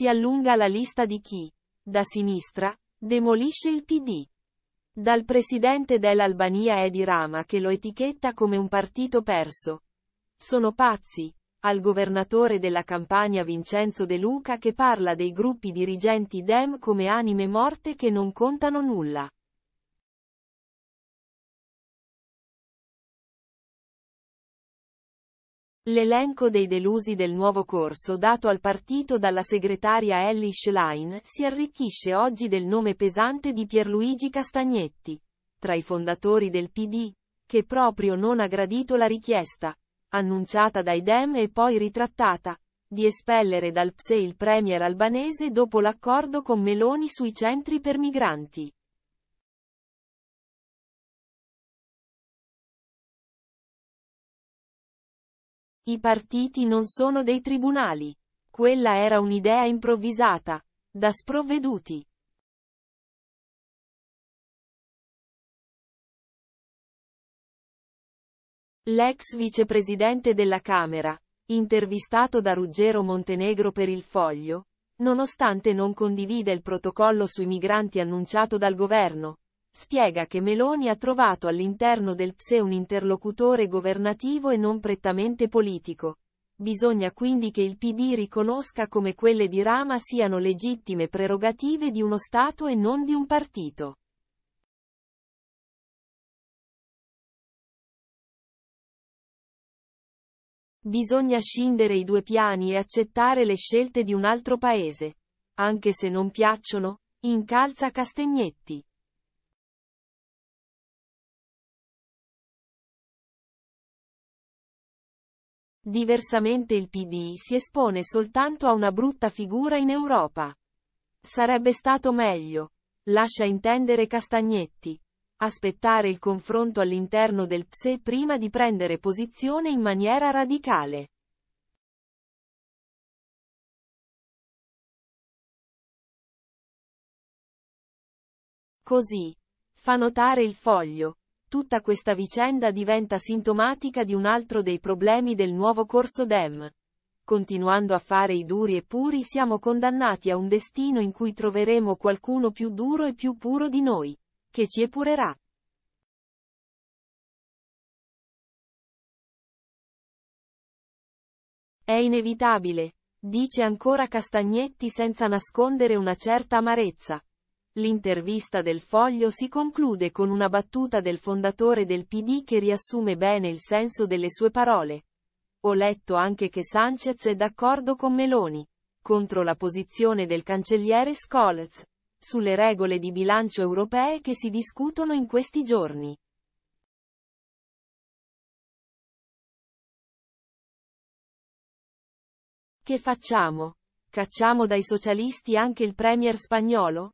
si allunga la lista di chi, da sinistra, demolisce il PD. Dal presidente dell'Albania Edi Rama che lo etichetta come un partito perso. Sono pazzi. Al governatore della campagna Vincenzo De Luca che parla dei gruppi dirigenti Dem come anime morte che non contano nulla. L'elenco dei delusi del nuovo corso dato al partito dalla segretaria Ellie Schlein si arricchisce oggi del nome pesante di Pierluigi Castagnetti, tra i fondatori del PD, che proprio non ha gradito la richiesta, annunciata dai Dem e poi ritrattata, di espellere dal PSE il premier albanese dopo l'accordo con Meloni sui centri per migranti. I partiti non sono dei tribunali. Quella era un'idea improvvisata. Da sprovveduti. L'ex vicepresidente della Camera, intervistato da Ruggero Montenegro per il Foglio, nonostante non condivida il protocollo sui migranti annunciato dal governo, spiega che Meloni ha trovato all'interno del PSE un interlocutore governativo e non prettamente politico. Bisogna quindi che il PD riconosca come quelle di Rama siano legittime prerogative di uno Stato e non di un partito. Bisogna scindere i due piani e accettare le scelte di un altro paese. Anche se non piacciono, incalza Castegnetti. Diversamente il PD si espone soltanto a una brutta figura in Europa. Sarebbe stato meglio. Lascia intendere Castagnetti. Aspettare il confronto all'interno del PSE prima di prendere posizione in maniera radicale. Così. Fa notare il foglio. Tutta questa vicenda diventa sintomatica di un altro dei problemi del nuovo corso DEM. Continuando a fare i duri e puri siamo condannati a un destino in cui troveremo qualcuno più duro e più puro di noi, che ci epurerà. È inevitabile, dice ancora Castagnetti senza nascondere una certa amarezza. L'intervista del foglio si conclude con una battuta del fondatore del PD che riassume bene il senso delle sue parole. Ho letto anche che Sanchez è d'accordo con Meloni contro la posizione del cancelliere Scholz sulle regole di bilancio europee che si discutono in questi giorni. Che facciamo? Cacciamo dai socialisti anche il premier spagnolo?